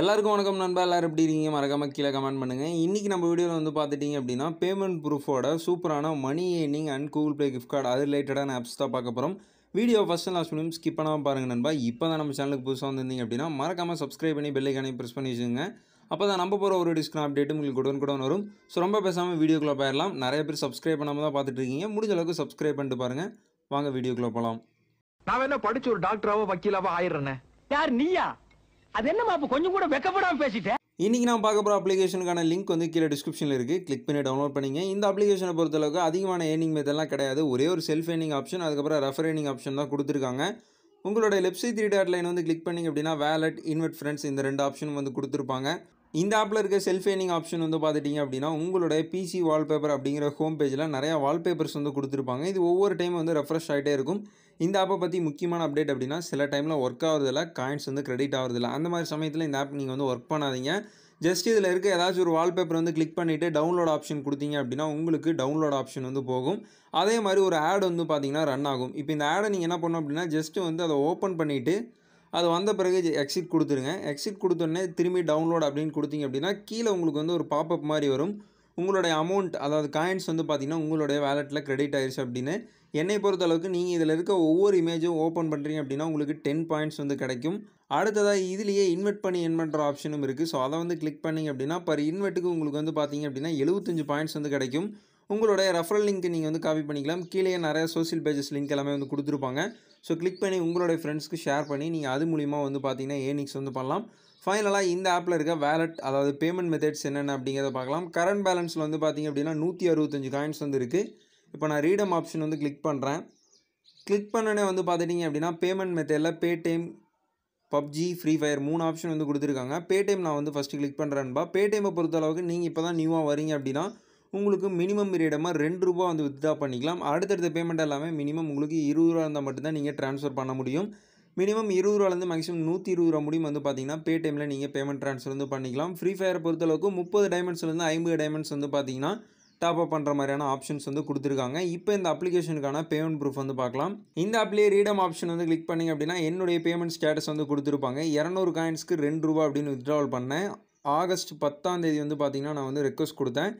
எல்லாருக்கும் வணக்கம் நண்பா எல்லோரும் எப்படி இருக்கீங்க மறக்காமல் கீழே கமெண்ட் பண்ணுங்கள் இன்றைக்கி நம்ம வீடியோவில் வந்து பார்த்துட்டிங்க அப்படின்னா பேமெண்ட் ப்ரூஃபோட சூப்பரான money earning and Google pay gift card அது ரிலேட்டடான ஆப்ஸ் தான் பார்க்க போகிறோம் வீடியோ ஃபஸ்ட் லாஸ்ட் முடியும் ஸ்கிப் பண்ணாமல் பாருங்கள் நண்பா இப்போ தான் நம்ம சேனலுக்கு புதுசாக வந்திருந்தீங்க அப்படின்னா மறக்காமல் சப்ஸ்கிரைப் பண்ணி பெல்லைக்கானே ப்ரெஸ் பண்ணி வச்சுங்க அப்போ தான் நம்ம போகிற ஒரு டிஸ்கிரான் அப்டேட்டும் உங்களுக்கு உடன் கூட வரும் ஸோ ரொம்ப பேசாமல் வீடியோக்குள்ள போயிடலாம் நிறைய பேர் சப்ஸ்கிரைப் பண்ணாமல் தான் பார்த்துட்டு இருக்கீங்க முடிஞ்ச அளவுக்கு சப்ஸ்கிரைப் பண்ணிட்டு பாருங்கள் வாங்க வீடியோக்குள்ளே போகலாம் நான் என்ன படிச்சு ஒரு டாக்டராவோ வக்கீலாவோ ஆயிடுறேன் யார் நீயா அது என்ன கொஞ்சம் கூட வெக்கப்படாமல் பேசிட்டேன் இன்றைக்கி நான் பார்க்க போகிற அப்ளிகேஷனுக்கான லிங்க் வந்து கீழே டிஸ்கிரிப்ஷனில் இருக்குது கிளிக் பண்ணி டவுன்லோட் பண்ணிங்க இந்த அப்ளிகேஷனை பொறுத்தளவுக்கு அதிகமான ஏர்னிங் மெத்தெல்லாம் கிடையாது ஒரே ஒரு செல்ஃப் ஏர்னிங் ஆப்ஷன் அதுக்கப்புறம் ரெஃபர் ஏர்னிங் ஆப்ஷன் தான் கொடுத்துருக்காங்க உங்களோட left side three dot line வந்து கிளிக் பண்ணிங்க அப்படின்னா வேலட் இன்வெட் ஃப்ரெண்ட்ஸ் இந்த ரெண்டு ஆப்ஷனும் வந்து கொடுத்துருப்பாங்க இந்த ஆப்பில் இருக்க செல்ஃப் ஏனிங் ஆப்ஷன் வந்து பார்த்துட்டிங்க அப்படின்னா உங்களோட பிசி வால்பேப்பர் அப்படிங்கிற ஹோம் பேஜில் நிறையா வால்பேப்பர்ஸ் வந்து கொடுத்துருப்பாங்க இது ஒவ்வொரு டைம் வந்து ரெஃப்ரெஷ் ஆகிட்டே இருக்கும் இந்த ஆப்பை பற்றி முக்கியமான அப்டேட் அப்படின்னா சில டைமில் ஒர்க் ஆகிறதில்ல காயின்ஸ் வந்து கிரெடிட் ஆகுறதில்ல அந்த மாதிரி சமயத்தில் இந்த ஆப் நீங்கள் வந்து ஒர்க் பண்ணாதீங்க ஜஸ்ட் இதில் இருக்க ஏதாச்சும் ஒரு வால்பேப்பர் வந்து கிளிக் பண்ணிவிட்டு டவுன்லோட் ஆப்ஷன் கொடுத்தீங்க அப்படின்னா உங்களுக்கு டவுன்லோட் ஆப்ஷன் வந்து போகும் அதே மாதிரி ஒரு ஆட் வந்து பார்த்திங்கன்னா ரன் ஆகும் இப்போ இந்த ஆடை நீங்கள் என்ன பண்ணோம் அப்படின்னா ஜஸ்ட்டு வந்து அதை ஓப்பன் பண்ணிவிட்டு அது வந்த பிறகு எக்ஸிட் கொடுத்துருங்க எக்ஸிட் கொடுத்தோடனே திரும்பி டவுன்லோட் அப்படின்னு கொடுத்தீங்க அப்படின்னா கீழே உங்களுக்கு வந்து ஒரு பாப்பப் மாதிரி வரும் உங்களுடைய அமௌண்ட் அதாவது காயின்ஸ் வந்து பார்த்திங்கன்னா உங்களுடைய வேலெட்டில் கிரெடிட் ஆயிடுச்சு அப்படின்னு என்னை பொறுத்த அளவுக்கு நீங்கள் இதில் இருக்க ஒவ்வொரு இமேஜும் ஓப்பன் பண்ணுறீங்க அப்படின்னா உங்களுக்கு டென் பாயிண்ட்ஸ் வந்து கிடைக்கும் அடுத்ததாக இதுலேயே இன்வெர்ட் பண்ணி என் பண்ணுற ஆப்ஷனும் இருக்குது ஸோ அதை வந்து கிளிக் பண்ணிங்க அப்படின்னா பர் இன்வெர்ட்டுக்கு உங்களுக்கு வந்து பார்த்திங்க அப்படின்னா எழுபத்தஞ்சு பாயிண்ட்ஸ் வந்து கிடைக்கும் உங்களுடைய ரெஃபரல் லிங்க் நீங்கள் வந்து காப்பி பண்ணிக்கலாம் கீழே நிறைய சோசியல் பேஜஸ் லிங்க் எல்லாமே வந்து கொடுத்துருப்பாங்க ஸோ கிளிக் பண்ணி உங்களுடைய ஃப்ரெண்ட்ஸ்க்கு ஷேர் பண்ணி நீங்கள் அது மூலிமா வந்து பார்த்தீங்கன்னா ஏனிக்ஸ் வந்து பண்ணலாம் ஃபைனலாக இந்த ஆப்பில் இருக்க வேலட் அதாவது பேமெண்ட் மெத்தட்ஸ் என்னென்ன அப்படிங்கிறத பார்க்கலாம் கரண்ட் பேலன்ஸில் வந்து பார்த்திங்க அப்படின்னா நூற்றி அறுபத்தஞ்சு காயின்ஸ் வந்து இருக்குது இப்போ நான் ரீடம் ஆப்ஷன் வந்து கிளிக் பண்ணுறேன் கிளிக் பண்ணனே வந்து பார்த்துட்டிங்க அப்படின்னா பேமெண்ட் மெத்தடில் பேடிஎம் பப்ஜி ஃப்ரீ ஃபயர் மூணு ஆப்ஷன் வந்து கொடுத்துருக்காங்க பேடிஎம் நான் வந்து ஃபஸ்ட்டு கிளிக் பண்ணுறேன்பா பேடிஎம்மை பொறுத்தளவுக்கு நீங்கள் இப்போ தான் நியூவாக வரீங்க அப்படின்னா உங்களுக்கு மினிமம் பீரியடமாக ரெண்டு ரூபா வந்து வித்ட்ரா பண்ணிக்கலாம் அடுத்தடுத்த பேமெண்ட் எல்லாமே மினிமம் உங்களுக்கு இருபது ரூபா இருந்தால் மட்டும்தான் நீங்கள் ட்ரான்ஸ்ஃபர் பண்ண முடியும் மினிமம் இருபது ரூபாலேருந்து மேக்ஸிமம் நூற்றி இருபது ரூபா முடியும் வந்து பார்த்தீங்கன்னா டைமில் நீங்கள் பேமெண்ட் ட்ரான்ஸ்ஃபர் வந்து பண்ணிக்கலாம் ஃப்ரீ ஃபயர் பொறுத்தளவுக்கு முப்பது டைமண்ட்ஸ்லேருந்து ஐம்பது டைமண்ட்ஸ் வந்து பார்த்தீங்கன்னா டாப் அப் பண்ணுற மாதிரியான ஆப்ஷன்ஸ் வந்து கொடுத்துருக்காங்க இப்போ இந்த அப்ளிகேஷனுக்கான பேமெண்ட் ப்ரூஃப் வந்து பார்க்கலாம் இந்த அப்ளே ரீடம் ஆப்ஷன் வந்து கிளிக் பண்ணிங்க அப்படின்னா என்னுடைய பேமெண்ட் ஸ்டேட்டஸ் வந்து கொடுத்துருப்பாங்க இரநூறு காயின்ஸ்க்கு ரெண்டு ரூபா அப்படின்னு வித்ட்ராவல் பண்ணேன் ஆகஸ்ட் பத்தாம் தேதி வந்து பார்த்திங்கன்னா நான் வந்து ரெக்வஸ்ட் கொடுத்தேன்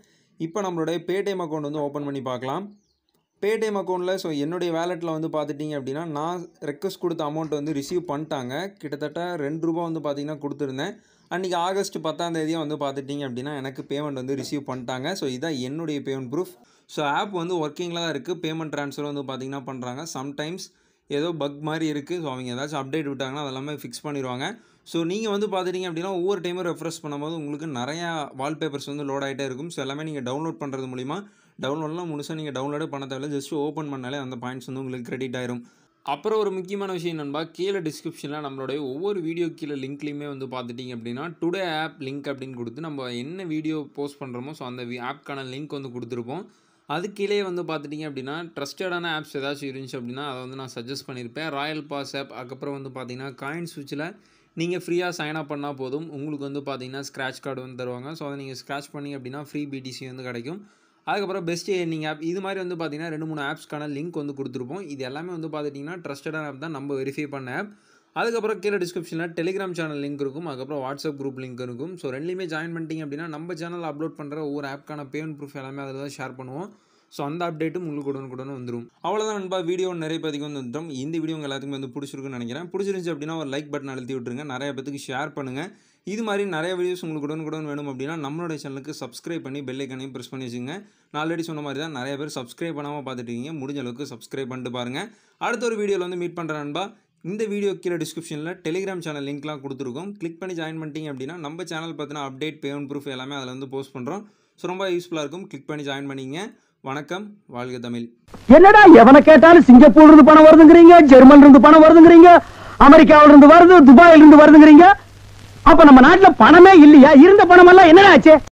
இப்போ நம்மளுடைய பேடிஎம் அக்கௌண்ட் வந்து ஓப்பன் பண்ணி பார்க்கலாம் பேடிஎம் அக்கௌண்ட்டில் ஸோ என்னுடைய வேலெட்டில் வந்து பார்த்துட்டிங்க அப்படின்னா நான் ரெக்வஸ்ட் கொடுத்த அமௌண்ட் வந்து ரிசீவ் பண்ணிட்டாங்க கிட்டத்தட்ட ரெண்டு ரூபா வந்து பார்த்திங்கன்னா கொடுத்துருந்தேன் அன்றைக்கி ஆகஸ்ட் பத்தாந்தேதியாக வந்து பார்த்துட்டிங்க அப்படின்னா எனக்கு பேமெண்ட் வந்து ரிசீவ் பண்ணிட்டாங்க ஸோ இதான் என்னுடைய பேமெண்ட் ப்ரூஃப் ஸோ ஆப் வந்து ஒர்க்கிங்கில் தான் இருக்குது பேமெண்ட் ட்ரான்ஸ்ஃபர் வந்து பார்த்திங்கன்னா பண்ணுறாங்க சம்டைம்ஸ் ஏதோ பக் மாதிரி இருக்குது ஸோ அவங்க ஏதாச்சும் அப்டேட் விட்டாங்கன்னா அதெல்லாமே ஃபிக்ஸ் பண்ணிடுவாங்க ஸோ நீங்கள் வந்து பார்த்துட்டிங்க அப்படின்னா ஒவ்வொரு டைமும் ரெஃப்ரெஷ் பண்ணும்போது உங்களுக்கு நிறையா வால்பேப்பர்ஸ் வந்து லோட் ஆகிட்டே இருக்கும் ஸோ எல்லாமே நீங்கள் டவுன்லோட் பண்ணுறது மூலிமா டவுன்லோட்லாம் முழுசாக நீங்கள் டவுன்லோடே பண்ண தேவையில்ல ஜஸ்ட் ஓப்பன் பண்ணாலே அந்த பாயிண்ட்ஸ் வந்து உங்களுக்கு கிரெடிட் ஆயிரும் அப்புறம் ஒரு முக்கியமான விஷயம் நண்பா கீழே டிஸ்கிரிப்ஷனில் நம்மளுடைய ஒவ்வொரு வீடியோ கீழே லிங்க்லேயுமே வந்து பார்த்துட்டிங்க அப்படின்னா டுடே ஆப் லிங்க் அப்படின்னு கொடுத்து நம்ம என்ன வீடியோ போஸ்ட் பண்ணுறோமோ ஸோ அந்த ஆப்க்கான லிங்க் வந்து கொடுத்துருப்போம் அது கீழே வந்து பார்த்துட்டிங்க அப்படின்னா ட்ரஸ்டடான ஆப்ஸ் ஏதாச்சும் இருந்துச்சு அப்படின்னா அதை வந்து நான் சஜஸ்ட் பண்ணியிருப்பேன் ராயல் பாஸ் ஆப் அதுக்கப்புறம் வந்து பார்த்திங்கன்னா காயின் சுவிட்சில் நீங்கள் ஃப்ரீயாக சைன் அப் பண்ணால் போதும் உங்களுக்கு வந்து பார்த்தீங்கன்னா ஸ்க்ராச் கார்டு வந்து தருவாங்க ஸோ அதை நீங்கள் ஸ்க்ராட்ச் பண்ணி அப்படின்னா ஃப்ரீ பிடிசி வந்து கிடைக்கும் அதுக்கப்புறம் பெஸ்ட் ஏர்னிங் ஆப் இது மாதிரி வந்து பார்த்தீங்கன்னா ரெண்டு மூணு ஆப்ஸ்க்கான லிங்க் வந்து கொடுத்துருப்போம் இது எல்லாமே வந்து பார்த்துட்டிங்கன்னா ட்ரஸ்டடான ஆப் தான் நம்ம வெரிஃபை பண்ண ஆப் அதுக்கப்புறம் கீழே டிஸ்கிரிப்ஷனில் டெலிகிராம் சேனல் லிங்க் இருக்கும் அதுக்கப்புறம் வாட்ஸ்அப் குரூப் லிங்க் இருக்கும் ஸோ ரெண்டுலேயுமே ஜாயின் பண்ணிட்டீங்க அப்படின்னா நம்ம சேனல் அப்லோட் பண்ணுற ஒவ்வொரு ஆப்க்கான பேமெண்ட் ப்ரூஃப் எல்லாமே அதில் தான் ஷேர் பண்ணுவோம் ஸோ அந்த அப்டேட்டும் உங்களுக்கு உடனே வந்துடும் அவ்வளோதான் நண்பா வீடியோ நிறைய பேருக்கு வந்து வந்துடும் இந்த வீடியோ உங்கள் எல்லாத்துக்குமே வந்து பிடிச்சிருக்குன்னு நினைக்கிறேன் பிடிச்சிருந்துச்சு அப்படின்னா ஒரு லைக் பட்டன் அழுத்தி விட்டுருங்க நிறைய பேத்துக்கு ஷேர் பண்ணுங்கள் இது மாதிரி நிறைய வீடியோஸ் உங்களுக்கு உடனுக்குடன் வேணும் அப்படின்னா நம்மளோட சேனலுக்கு சப்ஸ்கிரைப் பண்ணி பெல்லைக்கனையும் ப்ரெஸ் பண்ணி வச்சுங்க நான் ஆல்ரெடி சொன்ன மாதிரி தான் நிறைய பேர் சப்ஸ்கிரைப் பண்ணாமல் பார்த்துட்டீங்க முடிஞ்ச அளவுக்கு சப்ஸ்கிரைப் பண்ணிட்டு பாருங்கள் அடுத்த ஒரு வீடியோவில் வந்து மீட் பண்ணுற நண்பா இந்த வீடியோ கீழே டிஸ்கிரிப்ஷனில் டெலிகிராம் சேனல் லிங்க்லாம் கொடுத்துருக்கோம் கிளிக் பண்ணி ஜாயின் பண்ணிட்டீங்க அப்படின்னா நம்ம சேனல் பார்த்தினா அப்டேட் பேமெண்ட் ப்ரூஃப் எல்லாமே அதில் வந்து போஸ்ட் பண்ணுறோம் ஸோ ரொம்ப யூஸ்ஃபுல்லாக இருக்கும் கிளிக் பண்ணி ஜாயின் பண்ணிங்க வணக்கம் வாழ்க தமிழ் என்னடா எவனை கேட்டாலும் சிங்கப்பூர்ல இருந்து பணம் வருதுங்கிறீங்க ஜெர்மன்ல இருந்து பணம் வருதுங்கிறீங்க அமெரிக்காவில இருந்து வருது துபாயில இருந்து வருதுங்கிறீங்க அப்ப நம்ம நாட்டுல பணமே இல்லையா இருந்த பணம் எல்லாம் என்னடா ஆச்சு